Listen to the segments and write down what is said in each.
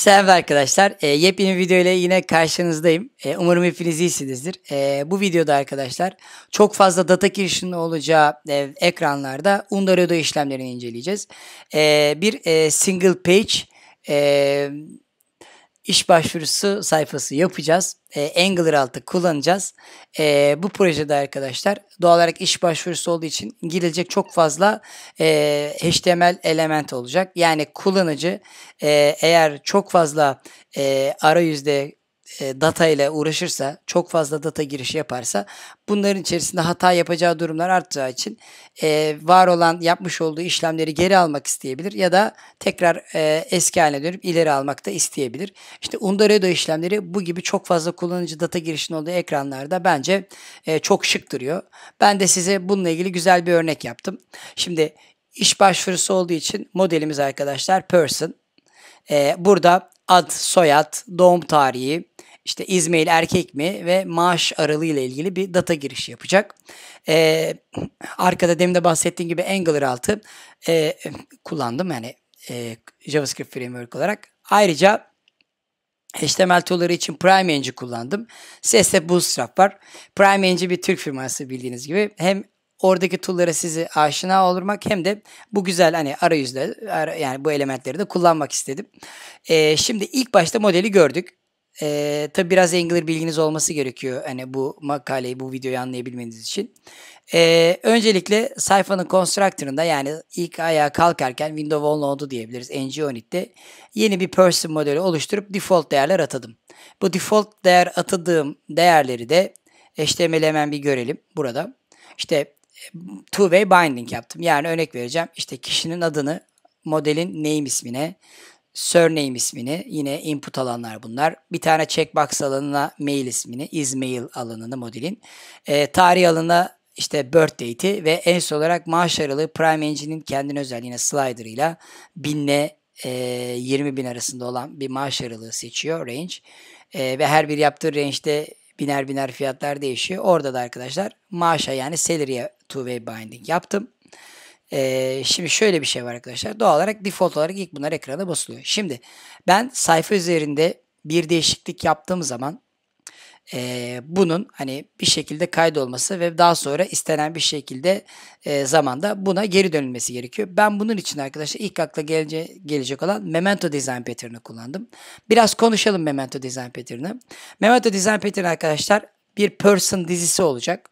Selam arkadaşlar. E, yepyeni video ile yine karşınızdayım. E, umarım hepiniz iyisinizdir. E, bu videoda arkadaşlar çok fazla data girişinin olacağı e, ekranlarda Undarodo işlemlerini inceleyeceğiz. E, bir e, single page e, iş başvurusu sayfası yapacağız. E, Angular altı kullanacağız. E, bu projede arkadaşlar doğal olarak iş başvurusu olduğu için girilecek çok fazla e, HTML element olacak. Yani kullanıcı e, eğer çok fazla e, arayüzde e, data ile uğraşırsa, çok fazla data girişi yaparsa bunların içerisinde hata yapacağı durumlar arttığı için e, var olan yapmış olduğu işlemleri geri almak isteyebilir ya da tekrar e, eski haline dönüp ileri almak da isteyebilir. İşte Undaredo işlemleri bu gibi çok fazla kullanıcı data girişinin olduğu ekranlarda bence e, çok şık duruyor. Ben de size bununla ilgili güzel bir örnek yaptım. Şimdi iş başvurusu olduğu için modelimiz arkadaşlar person. Ee, burada ad, soyad, doğum tarihi, işte İzmail erkek mi ve maaş aralığı ile ilgili bir data girişi yapacak. Ee, arkada demin de bahsettiğim gibi Angular 6 e, kullandım yani e, JavaScript framework olarak. Ayrıca HTML tool'ları için Prime Engine kullandım. CSS Bootstrap var. Prime Engine bir Türk firması bildiğiniz gibi. Hem oradaki tool'lara sizi aşina olurmak hem de bu güzel hani arayüzle yani bu elementleri de kullanmak istedim. Ee, şimdi ilk başta modeli gördük. E, tabii biraz Angular bilginiz olması gerekiyor. Hani bu makaleyi, bu videoyu anlayabilmeniz için. E, öncelikle sayfanın constructor'ında yani ilk ayağa kalkarken window on oldu diyebiliriz. ng-unit'te yeni bir person modeli oluşturup default değerler atadım. Bu default değer atadığım değerleri de HTML hemen bir görelim burada. İşte e, two-way binding yaptım. Yani örnek vereceğim. İşte kişinin adını modelin name ismine, surname ismini yine input alanlar bunlar. Bir tane checkbox alanına mail ismini, is mail alanını modelin. E, tarih alanına işte birth date'i ve en son olarak maaş aralığı Prime Engine'in kendine özel yine slider ile 1000 ile 20 bin arasında olan bir maaş aralığı seçiyor range. E, ve her bir yaptığı range'de biner biner fiyatlar değişiyor. Orada da arkadaşlar maaşa yani salary'e two-way binding yaptım. Ee, şimdi şöyle bir şey var arkadaşlar. Doğal olarak default olarak ilk bunlar ekrana basılıyor. Şimdi ben sayfa üzerinde bir değişiklik yaptığım zaman e, bunun hani bir şekilde kaydolması ve daha sonra istenen bir şekilde e, zamanda buna geri dönülmesi gerekiyor. Ben bunun için arkadaşlar ilk akla gelece gelecek olan Memento Design Pattern'ı kullandım. Biraz konuşalım Memento Design Pattern'ı. Memento Design Pattern arkadaşlar bir person dizisi olacak.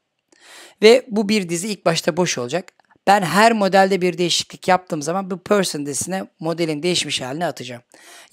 Ve bu bir dizi ilk başta boş olacak. Ben her modelde bir değişiklik yaptığım zaman bu person dizisine modelin değişmiş halini atacağım.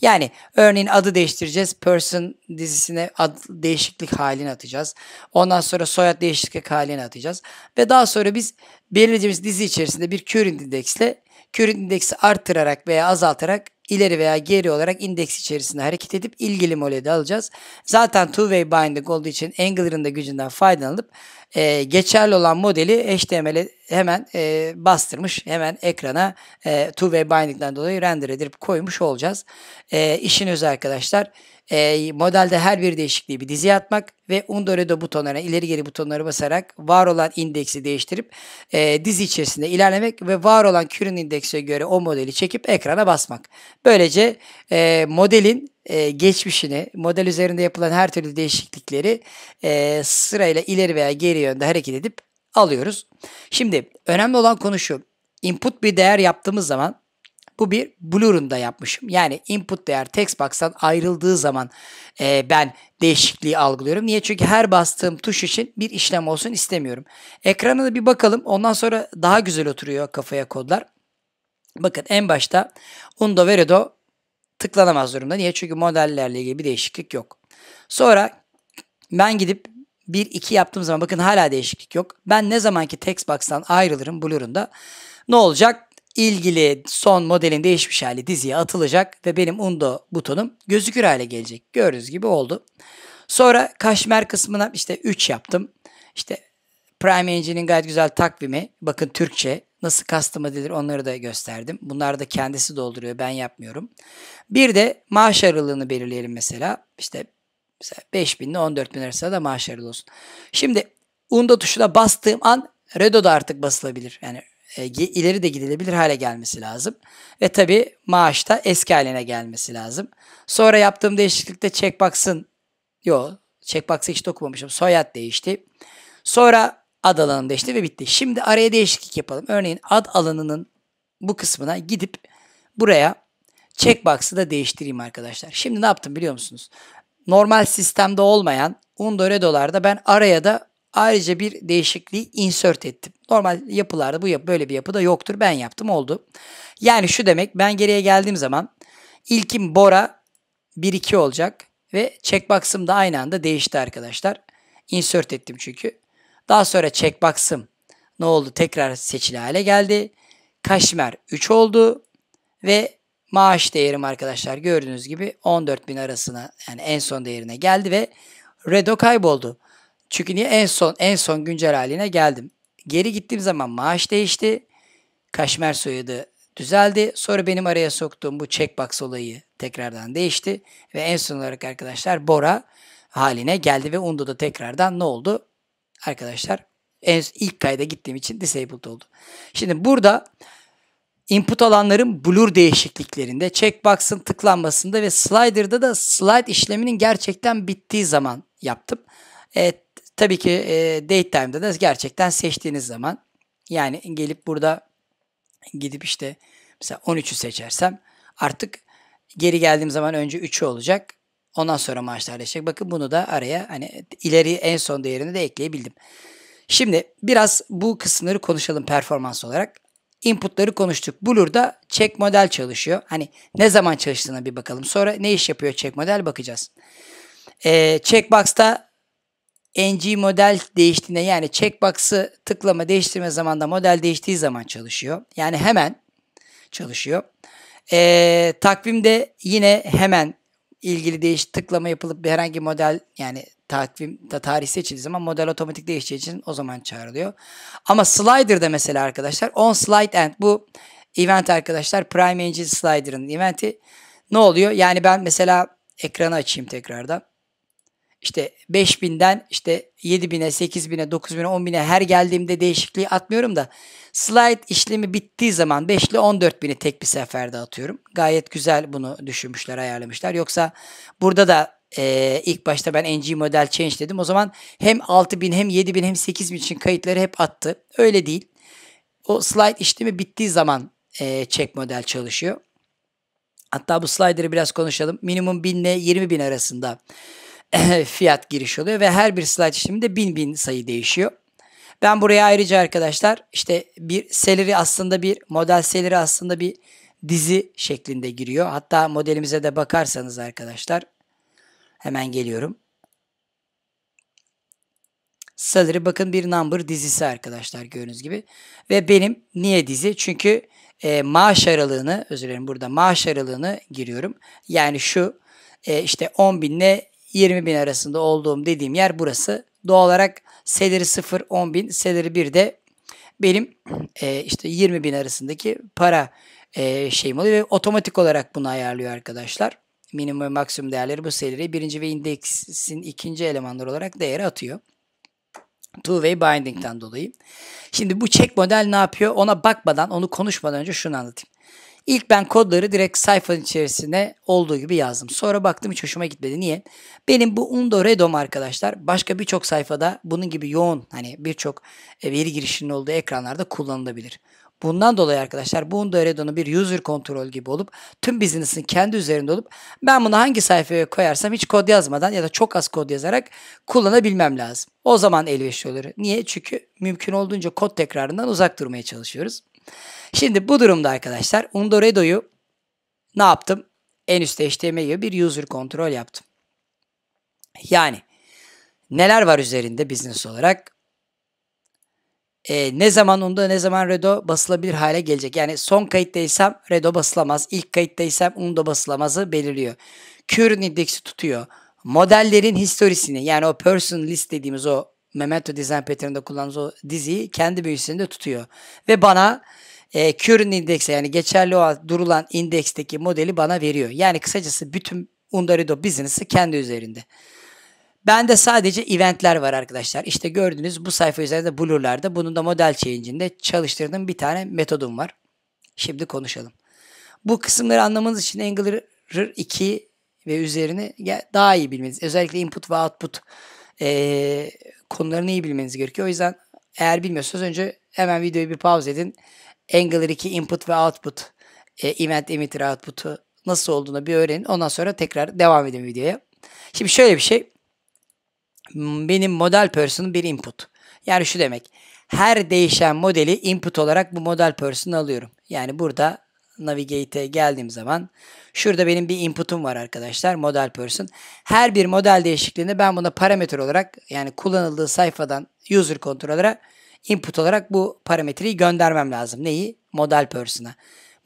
Yani örneğin adı değiştireceğiz. Person dizisine ad, değişiklik halini atacağız. Ondan sonra soyad değişiklik halini atacağız. Ve daha sonra biz belirleyeceğimiz dizi içerisinde bir current index ile indeksi arttırarak veya azaltarak ileri veya geri olarak indeks içerisinde hareket edip ilgili molede alacağız. Zaten two-way binding olduğu için Angular'ın da gücünden faydalanıp e, geçerli olan modeli HTML'e hemen e, bastırmış, hemen ekrana e, two-way binding'den dolayı render edip koymuş olacağız. E, işin özü arkadaşlar e, modelde her bir değişikliği bir diziye atmak ve redo butonlarına ileri geri butonları basarak var olan indeksi değiştirip e, dizi içerisinde ilerlemek ve var olan kürün indekse göre o modeli çekip ekrana basmak. Böylece e, modelin e, geçmişini, model üzerinde yapılan her türlü değişiklikleri e, sırayla ileri veya geri yönde hareket edip alıyoruz. Şimdi önemli olan konu şu. Input bir değer yaptığımız zaman bu bir Blur'unda yapmışım. Yani input değer text box'tan ayrıldığı zaman e, ben değişikliği algılıyorum. Niye? Çünkü her bastığım tuş için bir işlem olsun istemiyorum. Ekrana da bir bakalım. Ondan sonra daha güzel oturuyor kafaya kodlar. Bakın en başta undo veredo tıklanamaz durumda. Niye? Çünkü modellerle ilgili bir değişiklik yok. Sonra ben gidip 1-2 yaptığım zaman bakın hala değişiklik yok. Ben ne zamanki text box'tan ayrılırım Blur'unda ne olacak? ilgili son modelin değişmiş hali diziye atılacak ve benim undo butonum gözükür hale gelecek. Gördüğünüz gibi oldu. Sonra kaşmer kısmına işte 3 yaptım. İşte Prime Engine'in gayet güzel takvimi. Bakın Türkçe nasıl custom edilir onları da gösterdim. Bunlar da kendisi dolduruyor ben yapmıyorum. Bir de maaş aralığını belirleyelim mesela. İşte mesela 5000 ile 14000 arasında da maaş aralığı olsun. Şimdi Undo tuşuna bastığım an Redo da artık basılabilir. Yani e, ileri de gidilebilir hale gelmesi lazım. Ve tabii maaşta eski haline gelmesi lazım. Sonra yaptığım değişiklikte checkbox'ın yok checkbox'ı hiç dokunmamışım. Soyad değişti. Sonra ad alanım değişti ve bitti. Şimdi araya değişiklik yapalım. Örneğin ad alanının bu kısmına gidip buraya checkbox'ı da değiştireyim arkadaşlar. Şimdi ne yaptım biliyor musunuz? Normal sistemde olmayan Undoredo'larda ben araya da Ayrıca bir değişikliği insert ettim. Normal yapılarda bu yapı böyle bir yapıda yoktur. Ben yaptım oldu. Yani şu demek ben geriye geldiğim zaman ilkim Bora 1-2 olacak. Ve checkbox'ım da aynı anda değişti arkadaşlar. Insert ettim çünkü. Daha sonra checkbox'ım ne oldu? Tekrar seçili hale geldi. Kaşmer 3 oldu. Ve maaş değerim arkadaşlar gördüğünüz gibi 14.000 arasına yani en son değerine geldi ve Redo kayboldu. Çünkü niye en son en son güncel haline geldim. Geri gittiğim zaman maaş değişti. Kaşmer soyadı düzeldi. Sonra benim araya soktuğum bu checkbox olayı tekrardan değişti. Ve en son olarak arkadaşlar Bora haline geldi ve da tekrardan ne oldu? Arkadaşlar en ilk kayda gittiğim için disabled oldu. Şimdi burada input alanların blur değişikliklerinde, checkbox'ın tıklanmasında ve slider'da da slide işleminin gerçekten bittiği zaman yaptım. E, Tabii ki e, date time'da da gerçekten seçtiğiniz zaman yani gelip burada gidip işte mesela 13'ü seçersem artık geri geldiğim zaman önce 3'ü olacak. Ondan sonra maaşlar değişecek. Bakın bunu da araya hani ileri en son değerini de ekleyebildim. Şimdi biraz bu kısımları konuşalım performans olarak. Inputları konuştuk. Blur'da check model çalışıyor. Hani ne zaman çalıştığına bir bakalım. Sonra ne iş yapıyor check model bakacağız. Ee, checkbox'ta NG model değiştiğinde yani checkbox'ı tıklama değiştirme zamanında model değiştiği zaman çalışıyor. Yani hemen çalışıyor. Ee, takvimde yine hemen ilgili değiş tıklama yapılıp bir herhangi model yani takvim tarih seçildiği zaman model otomatik değişeceği için o zaman çağrılıyor. Ama slider'da mesela arkadaşlar on slide end bu event arkadaşlar Prime Engine Slider'ın eventi ne oluyor? Yani ben mesela ekranı açayım tekrardan işte 5000'den işte 7000'e, 8000'e, 9000'e, 10000'e her geldiğimde değişikliği atmıyorum da slide işlemi bittiği zaman 5 ile 14.000'i tek bir seferde atıyorum. Gayet güzel bunu düşünmüşler, ayarlamışlar. Yoksa burada da e, ilk başta ben NG model change dedim. O zaman hem 6000 hem 7000 hem 8000 için kayıtları hep attı. Öyle değil. O slide işlemi bittiği zaman e, check model çalışıyor. Hatta bu slider'ı biraz konuşalım. Minimum 1000 ile 20.000 arasında fiyat giriş oluyor ve her bir slide işleminde bin bin sayı değişiyor. Ben buraya ayrıca arkadaşlar işte bir seleri aslında bir model seleri aslında bir dizi şeklinde giriyor. Hatta modelimize de bakarsanız arkadaşlar hemen geliyorum. Salary bakın bir number dizisi arkadaşlar gördüğünüz gibi. Ve benim niye dizi? Çünkü e, maaş aralığını özür dilerim burada maaş aralığını giriyorum. Yani şu e, işte 10 bin ile 20 bin arasında olduğum dediğim yer burası. Doğal olarak seleri 0 10 bin, seleri 1 de benim e, işte 20 bin arasındaki para e, şeyim oluyor ve otomatik olarak bunu ayarlıyor arkadaşlar. Minimum ve maksimum değerleri bu seleri birinci ve indeksin ikinci elemanlar olarak değeri atıyor. Two-way binding'den dolayı. Şimdi bu check model ne yapıyor? Ona bakmadan, onu konuşmadan önce şunu anlatayım. İlk ben kodları direkt sayfanın içerisine olduğu gibi yazdım. Sonra baktım hiç hoşuma gitmedi. Niye? Benim bu Undo Redom arkadaşlar başka birçok sayfada bunun gibi yoğun hani birçok e, veri girişinin olduğu ekranlarda kullanılabilir. Bundan dolayı arkadaşlar bu Undo Redo'nun bir user kontrol gibi olup tüm business'ın kendi üzerinde olup ben bunu hangi sayfaya koyarsam hiç kod yazmadan ya da çok az kod yazarak kullanabilmem lazım. O zaman elverişli olur. Niye? Çünkü mümkün olduğunca kod tekrarından uzak durmaya çalışıyoruz. Şimdi bu durumda arkadaşlar Undoredo'yu ne yaptım? En üstte HTML bir user kontrol yaptım. Yani neler var üzerinde business olarak? Ee, ne zaman Undo ne zaman Redo basılabilir hale gelecek. Yani son kayıttaysam Redo basılamaz. ilk kayıttaysam Undo basılamazı belirliyor. Current indeksi tutuyor modellerin historisini yani o person list dediğimiz o Memento Design Pattern'da kullandığımız o diziyi kendi büyüsünde tutuyor. Ve bana e, Current Index'e yani geçerli olan durulan indeksteki modeli bana veriyor. Yani kısacası bütün Undarido Business'ı kendi üzerinde. Ben de sadece eventler var arkadaşlar. İşte gördüğünüz bu sayfa üzerinde Blur'larda bunun da model change'inde çalıştırdığım bir tane metodum var. Şimdi konuşalım. Bu kısımları anlamanız için Angular 2 ve üzerini daha iyi bilmeniz. Özellikle input ve output e, konularını iyi bilmeniz gerekiyor. O yüzden eğer bilmiyorsanız önce hemen videoyu bir pause edin. Angular 2 input ve output e, event emitter output'u nasıl olduğunu bir öğrenin. Ondan sonra tekrar devam edin videoya. Şimdi şöyle bir şey. Benim model person'ın bir input. Yani şu demek. Her değişen modeli input olarak bu model person'ı alıyorum. Yani burada Navigate'e geldiğim zaman şurada benim bir input'um var arkadaşlar model person. Her bir model değişikliğinde ben buna parametre olarak yani kullanıldığı sayfadan user kontrolere input olarak bu parametreyi göndermem lazım. Neyi? Model person'a.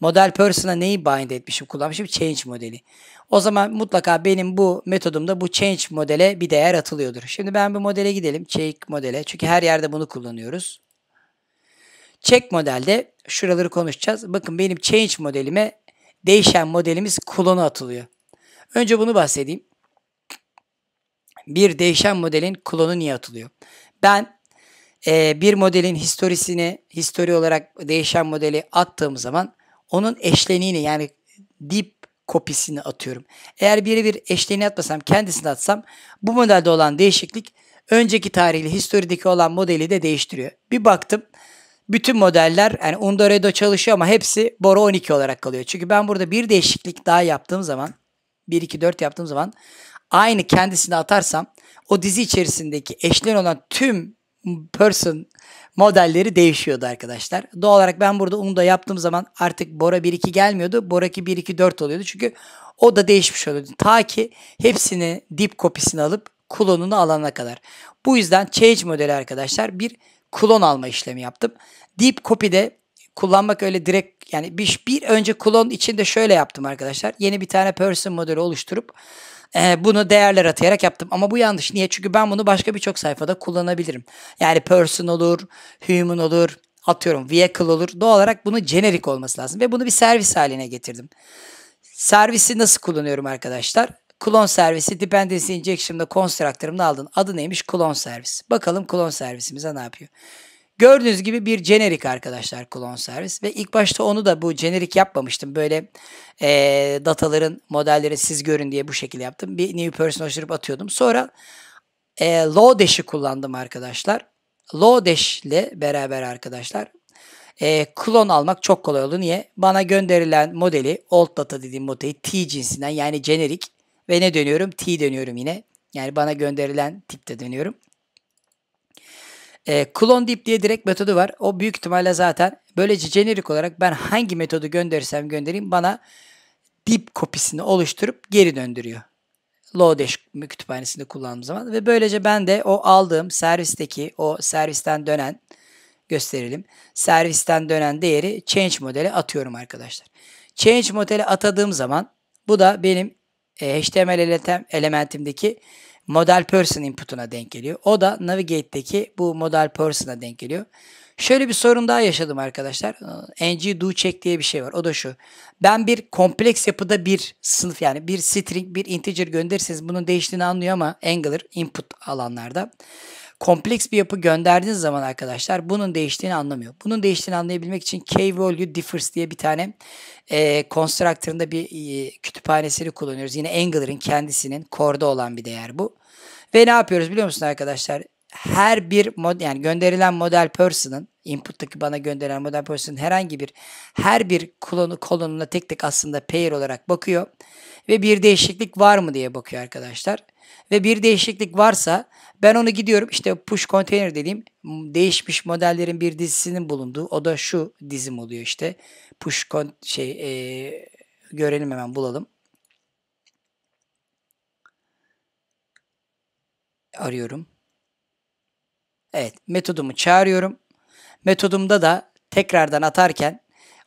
Model person'a neyi bind etmişim, kullanmışım? Change modeli. O zaman mutlaka benim bu metodumda bu change modele bir değer atılıyordur. Şimdi ben bu modele gidelim. Check modele. Çünkü her yerde bunu kullanıyoruz. Check modelde şuraları konuşacağız. Bakın benim change modelime değişen modelimiz klonu atılıyor. Önce bunu bahsedeyim. Bir değişen modelin klonu niye atılıyor? Ben e, bir modelin historisini, histori olarak değişen modeli attığım zaman onun eşleniğini yani deep kopisini atıyorum. Eğer biri bir eşleni atmasam kendisini atsam bu modelde olan değişiklik önceki tarihli historideki olan modeli de değiştiriyor. Bir baktım bütün modeller yani Undoredo çalışıyor ama hepsi boro 12 olarak kalıyor. Çünkü ben burada bir değişiklik daha yaptığım zaman 1 2 4 yaptığım zaman aynı kendisini atarsam o dizi içerisindeki eşlen olan tüm person modelleri değişiyordu arkadaşlar. Doğal olarak ben burada onu da yaptığım zaman artık Bora 1-2 gelmiyordu. Boraki 1-2-4 oluyordu. Çünkü o da değişmiş oluyordu. Ta ki hepsini dip kopisini alıp klonunu alana kadar. Bu yüzden change modeli arkadaşlar bir klon alma işlemi yaptım. Deep Copy'de kullanmak öyle direkt yani bir, bir önce klon içinde şöyle yaptım arkadaşlar. Yeni bir tane person modeli oluşturup e, bunu değerler atayarak yaptım. Ama bu yanlış. Niye? Çünkü ben bunu başka birçok sayfada kullanabilirim. Yani person olur, human olur, atıyorum vehicle olur. Doğal olarak bunu generic olması lazım. Ve bunu bir servis haline getirdim. Servisi nasıl kullanıyorum arkadaşlar? Klon servisi dependency injection'da constructor'ımda aldın. Adı neymiş? Klon servis. Bakalım klon servisimize ne yapıyor? Gördüğünüz gibi bir jenerik arkadaşlar klon servis ve ilk başta onu da bu jenerik yapmamıştım. Böyle e, dataların modelleri siz görün diye bu şekilde yaptım. Bir new person oluşturup atıyordum. Sonra e, Lodesh'i kullandım arkadaşlar. Lodesh ile beraber arkadaşlar e, klon almak çok kolay oldu. Niye? Bana gönderilen modeli old data dediğim modeli T cinsinden yani jenerik ve ne dönüyorum? T dönüyorum yine. Yani bana gönderilen tipte dönüyorum. E, clone dip diye direkt metodu var. O büyük ihtimalle zaten böylece jenerik olarak ben hangi metodu gönderirsem göndereyim bana dip kopisini oluşturup geri döndürüyor. Lodash kütüphanesinde kullandığım zaman ve böylece ben de o aldığım servisteki o servisten dönen gösterelim. Servisten dönen değeri change modeli atıyorum arkadaşlar. Change modeli atadığım zaman bu da benim e, HTML elementimdeki model person input'una denk geliyor. O da Navigate'deki bu model person'a denk geliyor. Şöyle bir sorun daha yaşadım arkadaşlar. ng do check diye bir şey var. O da şu. Ben bir kompleks yapıda bir sınıf yani bir string, bir integer gönderirseniz bunun değiştiğini anlıyor ama Angular input alanlarda. Kompleks bir yapı gönderdiğiniz zaman arkadaşlar bunun değiştiğini anlamıyor. Bunun değiştiğini anlayabilmek için K-Value Differs diye bir tane e, Constructor'ında bir e, kütüphanesini kullanıyoruz. Yine Angular'ın kendisinin core'da olan bir değer bu. Ve ne yapıyoruz biliyor musunuz arkadaşlar? her bir mod yani gönderilen model person'ın input'taki bana gönderilen model person'ın herhangi bir her bir kolonu kolonuna tek tek aslında pair olarak bakıyor ve bir değişiklik var mı diye bakıyor arkadaşlar ve bir değişiklik varsa ben onu gidiyorum işte push container dediğim değişmiş modellerin bir dizisinin bulunduğu o da şu dizim oluyor işte push con şey e, görelim hemen bulalım. Arıyorum. Evet metodumu çağırıyorum. Metodumda da tekrardan atarken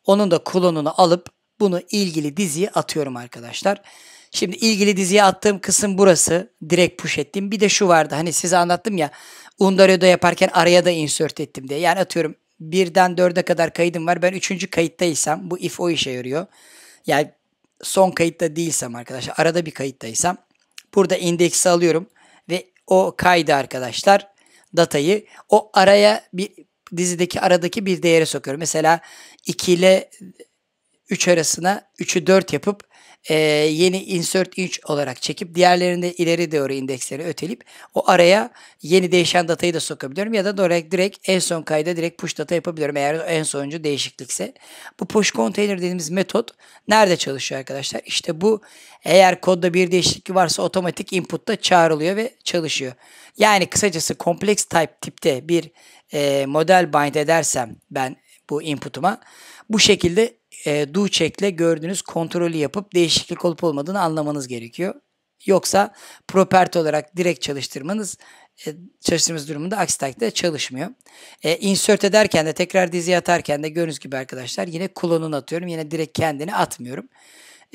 onun da klonunu alıp bunu ilgili diziye atıyorum arkadaşlar. Şimdi ilgili diziye attığım kısım burası. Direkt push ettim. Bir de şu vardı. Hani size anlattım ya. Undario'da yaparken araya da insert ettim diye. Yani atıyorum birden dörde kadar kaydım var. Ben üçüncü kayıttaysam bu if o işe yarıyor. Yani son kayıtta değilsem arkadaşlar arada bir kayıttaysam burada indeksi alıyorum ve o kaydı arkadaşlar datayı o araya bir dizideki aradaki bir değere sokuyorum. Mesela 2 ile 3 arasına 3'ü 4 yapıp e, yeni insert inch olarak çekip diğerlerini de ileri doğru indeksleri ötelip o araya yeni değişen datayı da sokabiliyorum ya da direkt, direkt en son kayda direkt push data yapabiliyorum eğer en sonuncu değişiklikse. Bu push container dediğimiz metot nerede çalışıyor arkadaşlar? İşte bu eğer kodda bir değişiklik varsa otomatik input'ta çağrılıyor ve çalışıyor. Yani kısacası kompleks type tipte bir e, model bind edersem ben bu input'uma bu şekilde e, do gördüğünüz kontrolü yapıp değişiklik olup olmadığını anlamanız gerekiyor. Yoksa property olarak direkt çalıştırmanız e, çalıştığımız durumunda aksi takdirde çalışmıyor. E, insert ederken de tekrar diziye atarken de gördüğünüz gibi arkadaşlar yine klonunu atıyorum. Yine direkt kendini atmıyorum.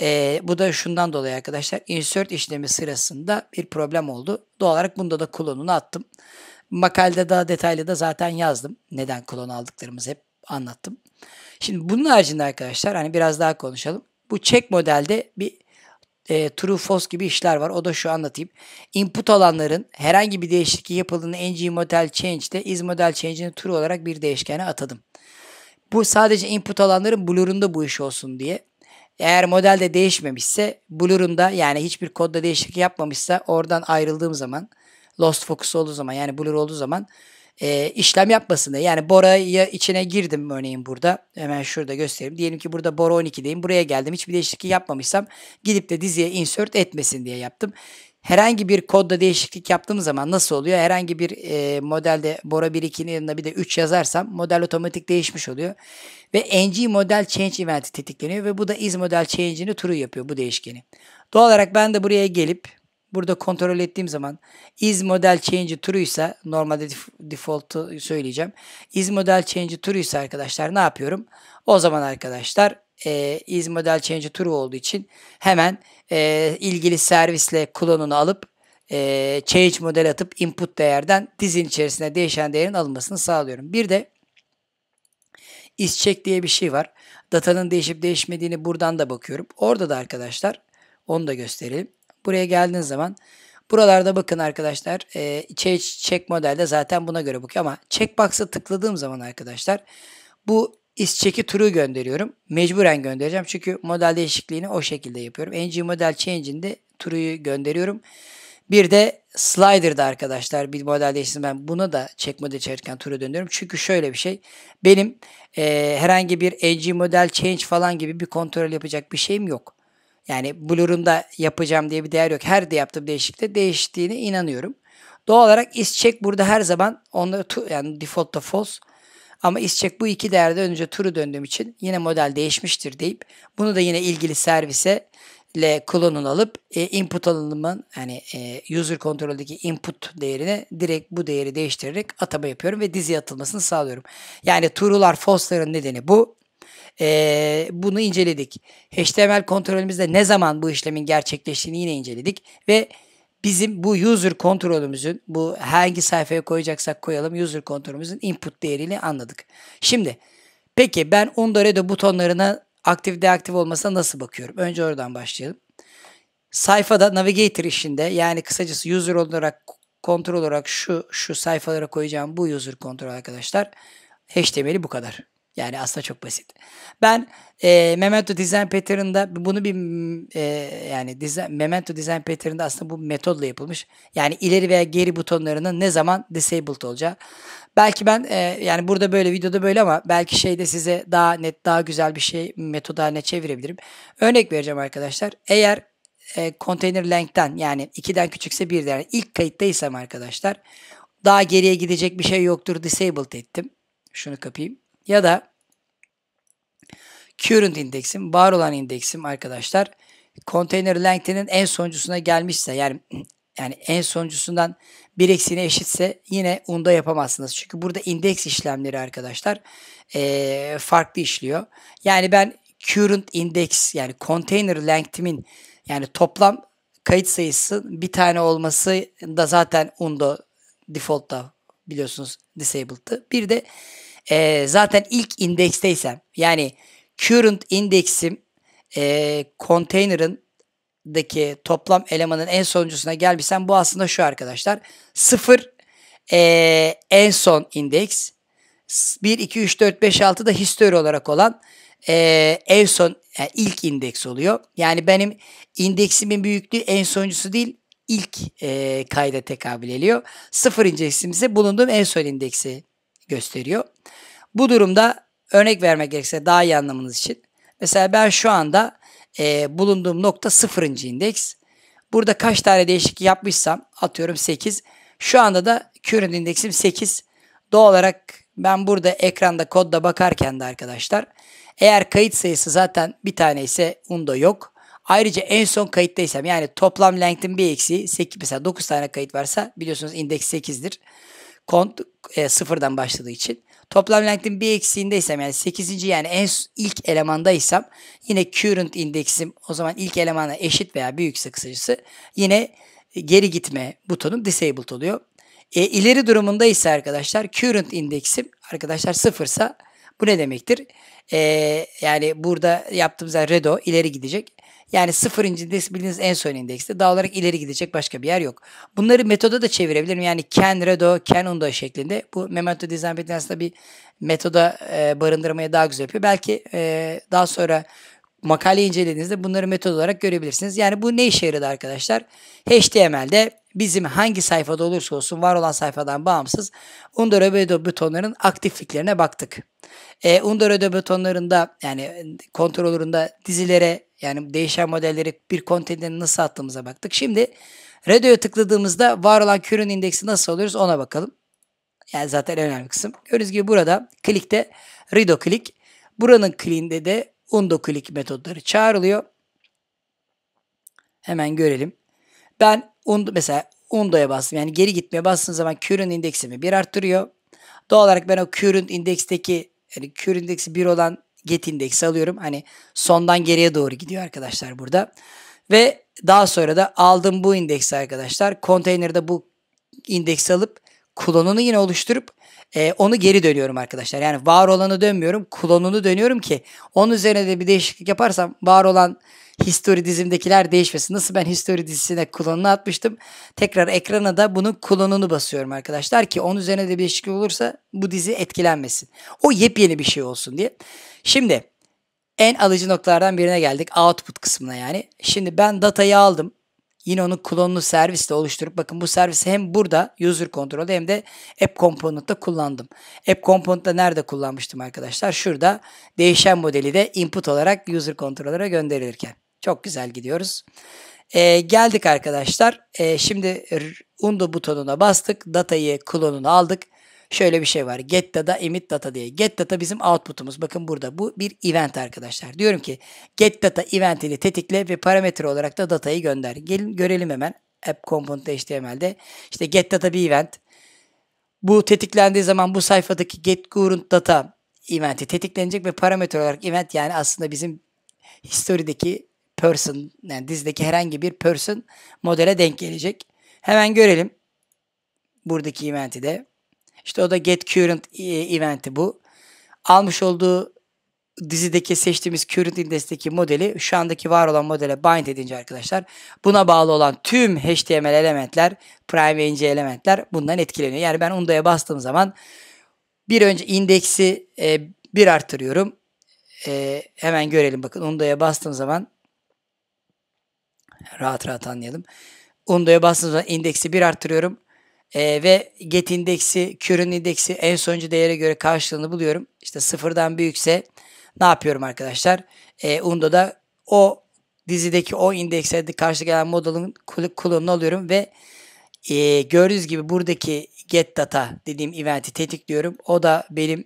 E, bu da şundan dolayı arkadaşlar insert işlemi sırasında bir problem oldu. Doğal olarak bunda da klonunu attım. Makalede daha detaylı da zaten yazdım. Neden klon aldıklarımız hep anlattım. Şimdi bunun haricinde arkadaşlar hani biraz daha konuşalım. Bu check modelde bir e, true false gibi işler var. O da şu anlatayım. Input alanların herhangi bir değişiklik yapıldığını ng model change'de is model change'ini true olarak bir değişkene atadım. Bu sadece input alanların blur'unda bu iş olsun diye. Eğer modelde değişmemişse blur'unda yani hiçbir kodda değişiklik yapmamışsa oradan ayrıldığım zaman lost focus olduğu zaman yani blur olduğu zaman e, işlem yapmasını. Yani Bora'ya içine girdim örneğin burada. Hemen şurada göstereyim. Diyelim ki burada Bora 12'deyim. Buraya geldim. Hiçbir değişiklik yapmamışsam gidip de diziye insert etmesin diye yaptım. Herhangi bir kodda değişiklik yaptığım zaman nasıl oluyor? Herhangi bir e, modelde Bora 1-2'nin yanına bir de 3 yazarsam model otomatik değişmiş oluyor. Ve ng model change eventi tetikleniyor ve bu da is model change'ini true yapıyor bu değişkeni. Doğal olarak ben de buraya gelip Burada kontrol ettiğim zaman is model change true'ysa normalde default'u söyleyeceğim. Is model change true'ysa arkadaşlar ne yapıyorum? O zaman arkadaşlar e, is model change true olduğu için hemen e, ilgili servisle klonunu alıp e, change model atıp input değerden dizin içerisinde değişen değerin alınmasını sağlıyorum. Bir de is check diye bir şey var. Datanın değişip değişmediğini buradan da bakıyorum. Orada da arkadaşlar onu da gösterelim. Buraya geldiğiniz zaman buralarda bakın arkadaşlar e, check modelde zaten buna göre bakıyor ama checkbox'a tıkladığım zaman arkadaşlar bu is ischeki turu gönderiyorum. Mecburen göndereceğim çünkü model değişikliğini o şekilde yapıyorum. ng model change'inde turu'yu gönderiyorum. Bir de slider'da arkadaşlar bir model değişsin ben buna da check model içerirken tura dönüyorum. Çünkü şöyle bir şey benim e, herhangi bir ng model change falan gibi bir kontrol yapacak bir şeyim yok. Yani blur'unda yapacağım diye bir değer yok. Her de yaptığım değişiklikte değiştiğine inanıyorum. Doğal olarak ischeck burada her zaman onda yani default defaultta false. Ama ischeck bu iki değerde önce turu döndüğüm için yine model değişmiştir deyip bunu da yine ilgili servise ile klonun alıp e, input alınımın yani e, user kontroldeki input değerine direkt bu değeri değiştirerek atama yapıyorum ve dizi atılmasını sağlıyorum. Yani turular false'ların nedeni bu. E, bunu inceledik. HTML kontrolümüzde ne zaman bu işlemin gerçekleştiğini yine inceledik ve bizim bu user kontrolümüzün bu hangi sayfaya koyacaksak koyalım user kontrolümüzün input değerini anladık. Şimdi peki ben Undoredo butonlarına aktif deaktif olmasına nasıl bakıyorum? Önce oradan başlayalım. Sayfada navigator işinde yani kısacası user olarak kontrol olarak şu şu sayfalara koyacağım bu user kontrol arkadaşlar. HTML'i bu kadar. Yani aslında çok basit. Ben e, Memento Design Pattern'da bunu bir e, yani design, Memento Design Pattern'da aslında bu metodla yapılmış. Yani ileri veya geri butonlarının ne zaman disabled olacağı. Belki ben e, yani burada böyle videoda böyle ama belki şeyde size daha net daha güzel bir şey metod haline çevirebilirim. Örnek vereceğim arkadaşlar. Eğer e, container length'ten yani 2'den küçükse 1'den yani ilk kayıttaysam arkadaşlar daha geriye gidecek bir şey yoktur disabled ettim. Şunu kapayım. Ya da current indeksim, var olan indeksim arkadaşlar container length'inin en sonuncusuna gelmişse yani yani en sonuncusundan bir eksiğine eşitse yine unda yapamazsınız. Çünkü burada indeks işlemleri arkadaşlar e, farklı işliyor. Yani ben current index yani container length'imin yani toplam kayıt sayısının bir tane olması da zaten unda default'ta biliyorsunuz disabled'tı. Bir de e, zaten ilk indeksteysem yani current indeksim e, container'ın daki toplam elemanın en sonuncusuna gelmişsem bu aslında şu arkadaşlar. 0 e, en son indeks 1, 2, 3, 4, 5, 6 da history olarak olan e, en son yani ilk indeks oluyor. Yani benim indeksimin büyüklüğü en sonuncusu değil ilk e, kayda tekabül ediyor. Sıfır indeksim ise bulunduğum en son indeksi gösteriyor. Bu durumda örnek vermek gerekirse daha iyi anlamanız için. Mesela ben şu anda e, bulunduğum nokta sıfırıncı indeks. Burada kaç tane değişiklik yapmışsam atıyorum 8. Şu anda da current indeksim 8. Doğal olarak ben burada ekranda kodda bakarken de arkadaşlar eğer kayıt sayısı zaten bir tane ise unda yok. Ayrıca en son kayıttaysam yani toplam length'in bir eksiği 8, mesela 9 tane kayıt varsa biliyorsunuz indeks 8'dir kont e, sıfırdan başladığı için. Toplam length'in bir eksiğindeysem yani 8. yani en ilk elemandaysam yine current indeksim o zaman ilk elemana eşit veya büyükse kısacası yine geri gitme butonum disabled oluyor. E, ileri durumunda ise arkadaşlar current indeksim arkadaşlar sıfırsa bu ne demektir? E, yani burada yaptığımız redo ileri gidecek. Yani sıfır indeks bildiğiniz en son indekste daha olarak ileri gidecek başka bir yer yok. Bunları metoda da çevirebilirim. Yani Ken Redo, Ken Undo şeklinde bu Memento Design aslında bir metoda e, barındırmaya daha güzel yapıyor. Belki e, daha sonra makale incelediğinizde bunları metod olarak görebilirsiniz. Yani bu ne işe yaradı arkadaşlar? HTML'de bizim hangi sayfada olursa olsun var olan sayfadan bağımsız Undoro ve butonların aktifliklerine baktık. E, Undoro ve butonlarında yani kontrolöründe dizilere yani değişen modelleri bir kontenin nasıl attığımıza baktık. Şimdi radioya tıkladığımızda var olan kürün indeksi nasıl oluyoruz? ona bakalım. Yani zaten en önemli kısım. Gördüğünüz gibi burada klikte Rido klik. Buranın kliğinde de undoklik metodları çağrılıyor. Hemen görelim. Ben und mesela undoya bastım. Yani geri gitmeye bastığım zaman current indeksimi bir arttırıyor. Doğal olarak ben o current indeksteki yani current indeksi bir olan get indeksi alıyorum. Hani sondan geriye doğru gidiyor arkadaşlar burada. Ve daha sonra da aldım bu indeksi arkadaşlar. Konteynerde bu indeksi alıp klonunu yine oluşturup e, onu geri dönüyorum arkadaşlar. Yani var olanı dönmüyorum. Klonunu dönüyorum ki onun üzerine de bir değişiklik yaparsam var olan history dizimdekiler değişmesin. Nasıl ben history dizisine klonunu atmıştım. Tekrar ekrana da bunun klonunu basıyorum arkadaşlar ki onun üzerine de bir değişiklik olursa bu dizi etkilenmesin. O yepyeni bir şey olsun diye. Şimdi en alıcı noktalardan birine geldik. Output kısmına yani. Şimdi ben datayı aldım. Yine onun klonlu servisle oluşturup bakın bu servisi hem burada user kontrolü hem de app component'ta kullandım. App component'ta nerede kullanmıştım arkadaşlar? Şurada değişen modeli de input olarak user kontrolere gönderilirken. Çok güzel gidiyoruz. Ee, geldik arkadaşlar. Ee, şimdi undo butonuna bastık. Datayı klonunu aldık. Şöyle bir şey var. Get data, emit data diye. Get data bizim output'umuz. Bakın burada bu bir event arkadaşlar. Diyorum ki get data eventini tetikle ve parametre olarak da datayı gönder. Gelin görelim hemen app component.html'de. İşte get data bir event. Bu tetiklendiği zaman bu sayfadaki get current data eventi tetiklenecek ve parametre olarak event yani aslında bizim historideki person yani dizdeki herhangi bir person modele denk gelecek. Hemen görelim buradaki eventi de. İşte o da Get Current e, eventi bu. Almış olduğu dizideki seçtiğimiz current index'teki modeli şu andaki var olan modele bind edince arkadaşlar buna bağlı olan tüm HTML elementler, priming elementler bundan etkileniyor. Yani ben undo'ya bastığım zaman bir önce indeksi e, bir artırıyorum. E, hemen görelim bakın undo'ya bastığım zaman rahat rahat anlayalım. Undo'ya bastığım zaman indeksi bir artırıyorum. E, ve get indeksi, current indeksi en sonuncu değere göre karşılığını buluyorum. İşte sıfırdan büyükse ne yapıyorum arkadaşlar? E, da o dizideki o indekse karşı gelen modelin kulonunu alıyorum ve e, gördüğünüz gibi buradaki get data dediğim eventi tetikliyorum. O da benim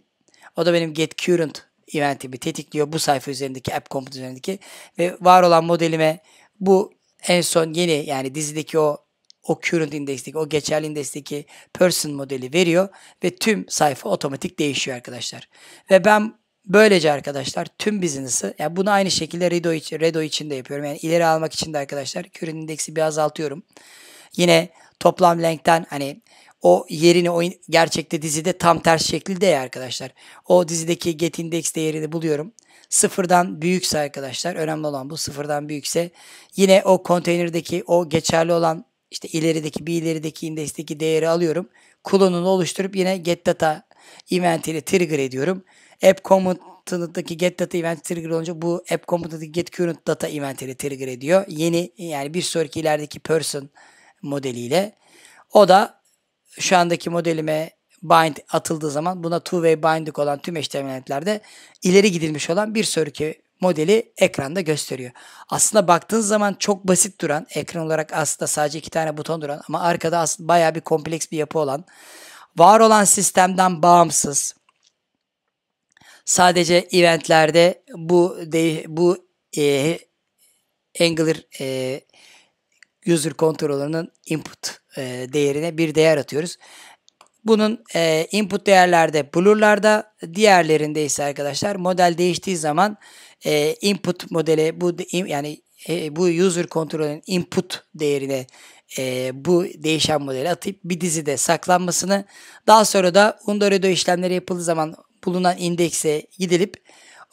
o da benim get current eventimi tetikliyor bu sayfa üzerindeki app component üzerindeki ve var olan modelime bu en son yeni yani dizideki o o current index'teki, o geçerli index'teki person modeli veriyor ve tüm sayfa otomatik değişiyor arkadaşlar. Ve ben böylece arkadaşlar tüm business'ı, yani bunu aynı şekilde Redo için, Redo için de yapıyorum. Yani ileri almak için de arkadaşlar current indeksi bir azaltıyorum. Yine toplam length'ten hani o yerini o gerçekte dizide tam ters şekilde ya arkadaşlar. O dizideki get index değerini buluyorum. Sıfırdan büyükse arkadaşlar önemli olan bu sıfırdan büyükse yine o konteynerdeki o geçerli olan işte ilerideki bir ilerideki indeksteki değeri alıyorum. Klonunu oluşturup yine get data event ile trigger ediyorum. App komutundaki get data event trigger olunca bu app komutundaki get current data event ile trigger ediyor. Yeni yani bir sonraki ilerideki person modeliyle. O da şu andaki modelime bind atıldığı zaman buna two-way binding olan tüm eşlemelerde ileri gidilmiş olan bir sonraki modeli ekranda gösteriyor. Aslında baktığınız zaman çok basit duran, ekran olarak aslında sadece iki tane buton duran ama arkada aslında bayağı bir kompleks bir yapı olan, var olan sistemden bağımsız, sadece eventlerde bu de, bu e, Angular e, user controller'ının input e, değerine bir değer atıyoruz. Bunun e, input değerlerde blurlarda diğerlerinde ise arkadaşlar model değiştiği zaman e, input modeli bu yani e, bu user kontrolün input değerine e, bu değişen modeli atıp bir dizide saklanmasını daha sonra da Undoredo işlemleri yapıldığı zaman bulunan indekse gidilip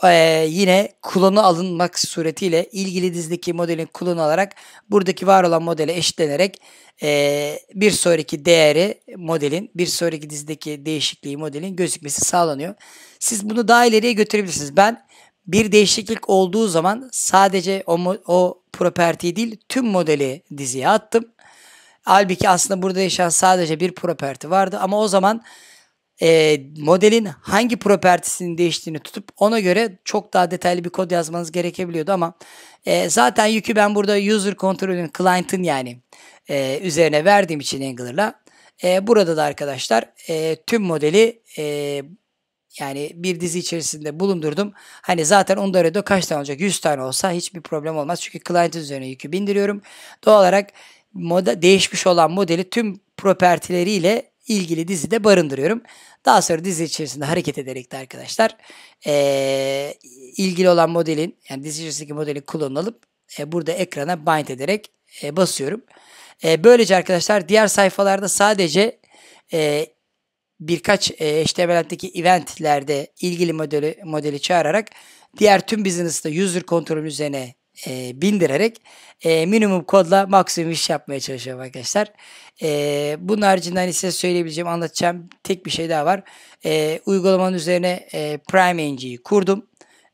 e, yine klonu alınmak suretiyle ilgili dizdeki modelin klonu alarak buradaki var olan modele eşitlenerek e, bir sonraki değeri modelin bir sonraki dizdeki değişikliği modelin gözükmesi sağlanıyor. Siz bunu daha ileriye götürebilirsiniz. Ben bir değişiklik olduğu zaman sadece o, o property değil tüm modeli diziye attım. Halbuki aslında burada yaşayan sadece bir property vardı ama o zaman e, modelin hangi propertisinin değiştiğini tutup ona göre çok daha detaylı bir kod yazmanız gerekebiliyordu ama e, zaten yükü ben burada user kontrolünün client'ın yani e, üzerine verdiğim için Angular'la e, burada da arkadaşlar e, tüm modeli e, yani bir dizi içerisinde bulundurdum. Hani zaten Undaredo kaç tane olacak? 100 tane olsa hiçbir problem olmaz. Çünkü client üzerine yükü bindiriyorum. Doğal olarak moda değişmiş olan modeli tüm propertileriyle ilgili dizide barındırıyorum. Daha sonra dizi içerisinde hareket ederek de arkadaşlar ee, ilgili olan modelin yani dizi içerisindeki modeli kullanılıp e, burada ekrana bind ederek e, basıyorum. E, böylece arkadaşlar diğer sayfalarda sadece e, birkaç e, eventlerde ilgili modeli modeli çağırarak diğer tüm business'ta user kontrolün üzerine e, bindirerek e, minimum kodla maksimum iş yapmaya çalışıyorum arkadaşlar. E, bunun haricinde hani size söyleyebileceğim, anlatacağım tek bir şey daha var. E, uygulamanın üzerine e, PrimeNG'yi kurdum.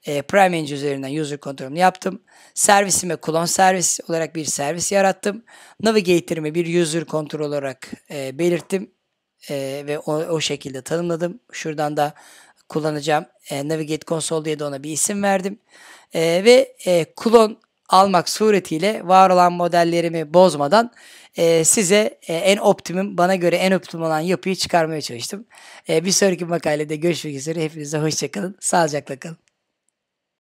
E, PrimeNG üzerinden user kontrolümü yaptım. Servisime klon servis olarak bir servis yarattım. Navigator'ımı bir user kontrol olarak e, belirttim e, ve o, o şekilde tanımladım. Şuradan da kullanacağım e, Navigate Console diye de ona bir isim verdim. E, ve e, klon almak suretiyle var olan modellerimi bozmadan e, size e, en optimum, bana göre en optimum olan yapıyı çıkarmaya çalıştım. E, bir sonraki makalede görüşmek üzere. Hepinize hoşçakalın. Sağlıcakla kalın.